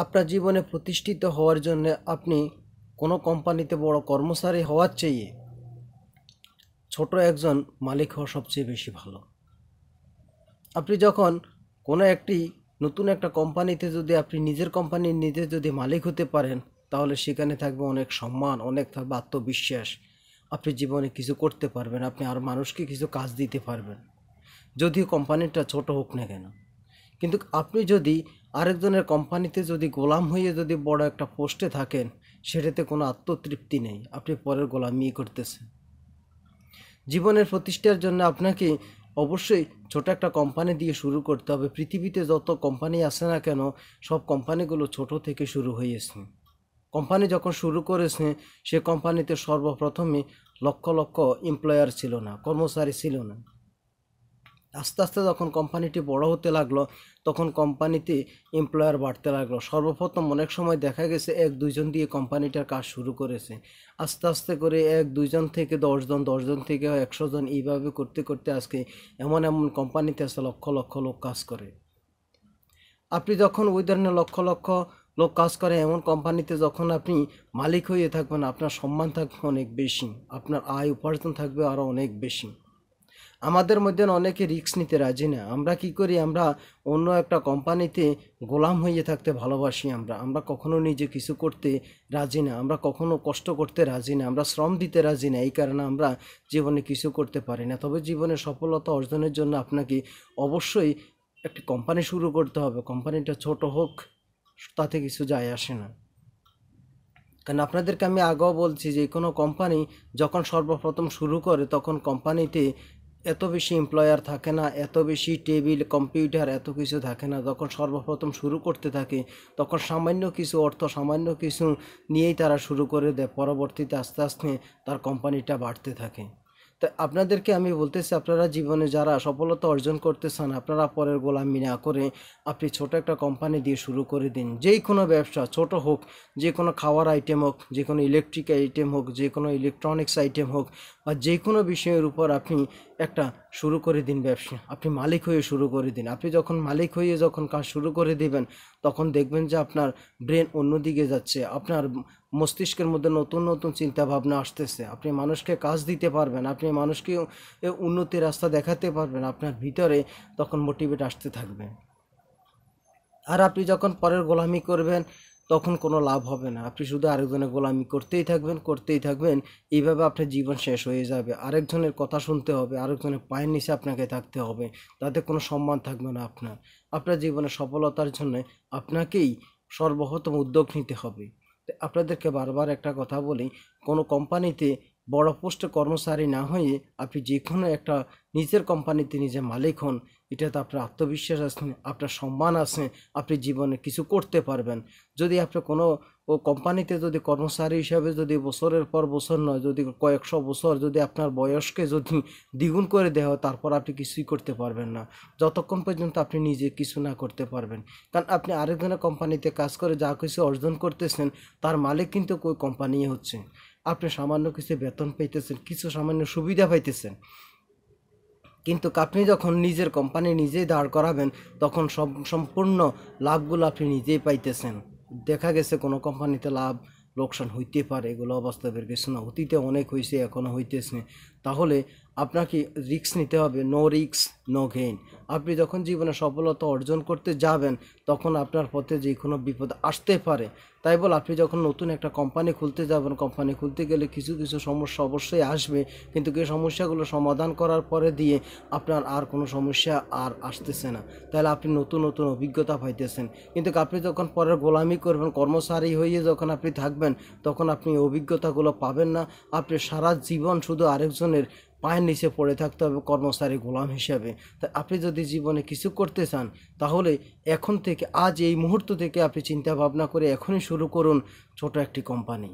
আপনার জীবনে প্রতিষ্ঠিত হওয়ার জন্য আপনি কোনো কোম্পানিতে বড় কর্মচারী হওয়ার চেয়ে ছোট একজন মালিক হওয়া সবচেয়ে বেশি ভালো আপনি যখন কোনো একটি নতুন একটা কোম্পানিতে যদি আপনি নিজের কোম্পানির নিজে যদি মালিক হতে পারেন তাহলে সেখানে থাকবে অনেক সম্মান অনেক থাকবে আত্মবিশ্বাস আপনি জীবনে কিছু করতে পারবেন আপনি আর মানুষকে কিছু কাজ দিতে পারবেন যদিও কোম্পানিটা ছোট হোক না কেন কিন্তু আপনি যদি আরেকজনের কোম্পানিতে যদি গোলাম হয়ে যদি বড় একটা পোস্টে থাকেন সেটাতে কোনো আত্মতৃপ্তি নেই আপনি পরের গোলামি করতেছেন জীবনের প্রতিষ্ঠার জন্য আপনাকে অবশ্যই ছোট একটা কোম্পানি দিয়ে শুরু করতে হবে পৃথিবীতে যত কোম্পানি আছে না কেন সব কোম্পানিগুলো ছোট থেকে শুরু হয়েছে কোম্পানি যখন শুরু করেছে সে কোম্পানিতে সর্বপ্রথমে লক্ষ লক্ষ এমপ্লয়ার ছিল না কর্মচারী ছিল না আস্তে আস্তে যখন কোম্পানিটি বড় হতে লাগলো তখন কোম্পানিতে এমপ্লয়ার বাড়তে লাগলো সর্বপ্রথম অনেক সময় দেখা গেছে এক দুইজন দিয়ে কোম্পানিটার কাজ শুরু করেছে আস্তে আস্তে করে এক দুইজন থেকে দশজন দশজন থেকে একশো জন এইভাবে করতে করতে আজকে এমন এমন কোম্পানিতে আসে লক্ষ লক্ষ লোক কাজ করে আপনি যখন ওই ধরনের লক্ষ লক্ষ লোক কাজ করে এমন কোম্পানিতে যখন আপনি মালিক হয়ে থাকবেন আপনার সম্মান থাকবে অনেক বেশি আপনার আয় উপার্জন থাকবে আরও অনেক বেশি আমাদের মধ্যে অনেকে রিস্ক নিতে রাজি না আমরা কি করি আমরা অন্য একটা কোম্পানিতে গোলাম হয়ে থাকতে ভালোবাসি আমরা আমরা কখনো নিজে কিছু করতে রাজি না আমরা কখনো কষ্ট করতে রাজি না আমরা শ্রম দিতে রাজি না এই কারণে আমরা জীবনে কিছু করতে পারি না তবে জীবনে সফলতা অর্জনের জন্য আপনাকে অবশ্যই একটি কোম্পানি শুরু করতে হবে কোম্পানিটা ছোট হোক তাতে কিছু যায় আসে না কারণ আপনাদেরকে আমি আগেও বলছি যে কোনো কোম্পানি যখন সর্বপ্রথম শুরু করে তখন কোম্পানিতে এত বেশি এমপ্লয়ার থাকে না এত বেশি টেবিল কম্পিউটার এত কিছু থাকে না যখন সর্বপ্রথম শুরু করতে থাকে তখন সামান্য কিছু অর্থ সামান্য কিছু নিয়েই তারা শুরু করে দেয় পরবর্তীতে আস্তে আস্তে তার কোম্পানিটা বাড়তে থাকে তো আপনাদেরকে আমি বলতেছি আপনারা জীবনে যারা সফলতা অর্জন করতে চান আপনারা পরের গোলামি না করে আপনি ছোট একটা কোম্পানি দিয়ে শুরু করে দিন যেই কোনো ব্যবসা ছোট হোক যে কোনো খাওয়ার আইটেম হোক যে কোনো ইলেকট্রিক আইটেম হোক যে কোনো ইলেকট্রনিক্স আইটেম হোক বা যে কোনো বিষয়ের উপর আপনি একটা শুরু করে দিন ব্যবসা আপনি মালিক হয়ে শুরু করে দিন আপনি যখন মালিক হয়ে যখন কাজ শুরু করে দেবেন তখন দেখবেন যে আপনার ব্রেন অন্যদিকে যাচ্ছে আপনার মস্তিষ্কের মধ্যে নতুন নতুন চিন্তা ভাবনা আসতেছে আপনি মানুষকে কাজ দিতে পারবেন আপনি মানুষকে উন্নতির রাস্তা দেখাতে পারবেন আপনার ভিতরে তখন মোটিভেট আসতে থাকবে আর আপনি যখন পরের গোলামি করবেন তখন কোনো লাভ হবে না আপনি শুধু আরেকজনের গোলামি করতেই থাকবেন করতেই থাকবেন এইভাবে আপনার জীবন শেষ হয়ে যাবে আরেকজনের কথা শুনতে হবে আরেকজনের পায়ের নিচে আপনাকে থাকতে হবে তাতে কোনো সম্মান থাকবে না আপনার আপনার জীবনে সফলতার জন্য আপনাকেই সর্বপ্রথম উদ্যোগ নিতে হবে আপনাদেরকে বারবার একটা কথা বলি কোনো কোম্পানিতে বড় পোস্টে কর্মচারী না হয়ে আপনি যে কোনো একটা নিজের কোম্পানিতে নিজে মালিক হন এটাতে আপনার আত্মবিশ্বাস আছে আপনার সম্মান আছে আপনি জীবনে কিছু করতে পারবেন যদি আপনি কোনো ও কোম্পানিতে যদি কর্মচারী হিসাবে যদি বছরের পর বছর নয় যদি কয়েকশো বছর যদি আপনার বয়সকে যদি দ্বিগুণ করে দেওয়া হয় তারপর আপনি কিছুই করতে পারবেন না যতক্ষণ পর্যন্ত আপনি নিজে কিছু না করতে পারবেন কারণ আপনি আরেকজনের কোম্পানিতে কাজ করে যা কিছু অর্জন করতেছেন তার মালিক কিন্তু ওই কোম্পানি হচ্ছে আপনি সামান্য কিছু বেতন পাইতেছেন কিছু সামান্য সুবিধা পাইতেছেন কিন্তু আপনি যখন নিজের কোম্পানি নিজেই দাঁড় করাবেন তখন সব সম্পূর্ণ লাভগুলো আপনি নিজেই পাইতেছেন দেখা গেছে কোনো কোম্পানিতে লাভ লোকসান হইতে পারে এগুলো অবস্থা বের কিছু না অতীতে অনেক হয়েছে এখনও হইতেছে তাহলে আপনাকে রিক্স নিতে হবে নো রিক্স নো গেইন আপনি যখন জীবনে সফলতা অর্জন করতে যাবেন তখন আপনার পথে যে কোনো বিপদ আসতে পারে তাই বল আপনি যখন নতুন একটা কোম্পানি খুলতে যাবেন কোম্পানি খুলতে গেলে কিছু কিছু সমস্যা অবশ্যই আসবে কিন্তু এই সমস্যাগুলো সমাধান করার পরে দিয়ে আপনার আর কোনো সমস্যা আর আসতেছে না তাহলে আপনি নতুন নতুন অভিজ্ঞতা পাইতেছেন কিন্তু আপনি যখন পরের গোলামি করবেন কর্মচারী হয়ে যখন আপনি থাকবেন তখন আপনি অভিজ্ঞতাগুলো পাবেন না আপনি সারা জীবন শুধু আরেকজন প্রশাসনের পায়ের নিচে পড়ে থাকতে হবে কর্মচারী গোলাম হিসাবে তা আপনি যদি জীবনে কিছু করতে চান তাহলে এখন থেকে আজ এই মুহূর্ত থেকে আপনি চিন্তা ভাবনা করে এখনই শুরু করুন ছোট একটি কোম্পানি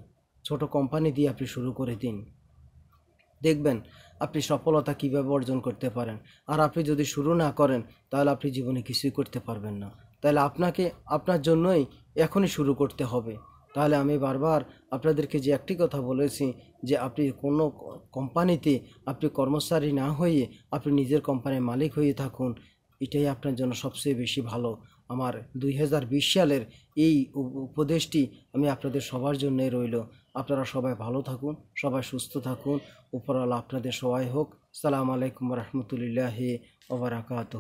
ছোট কোম্পানি দিয়ে আপনি শুরু করে দিন দেখবেন আপনি সফলতা কীভাবে অর্জন করতে পারেন আর আপনি যদি শুরু না করেন তাহলে আপনি জীবনে কিছুই করতে পারবেন না তাহলে আপনাকে আপনার জন্যই এখনই শুরু করতে হবে তাহলে আমি বারবার আপনাদেরকে যে একটি কথা বলেছি যে আপনি কোনো কোম্পানিতে আপনি কর্মচারী না হয়ে আপনি নিজের কোম্পানির মালিক হয়ে থাকুন এটাই আপনার জন্য সবচেয়ে বেশি ভালো আমার দুই সালের এই উপদেশটি আমি আপনাদের সবার জন্যে রইল আপনারা সবাই ভালো থাকুন সবাই সুস্থ থাকুন উপরওয়ালা আপনাদের সবাই হোক সালাম আলাইকুম রহমতুলিল্লাহ ওবরাকাত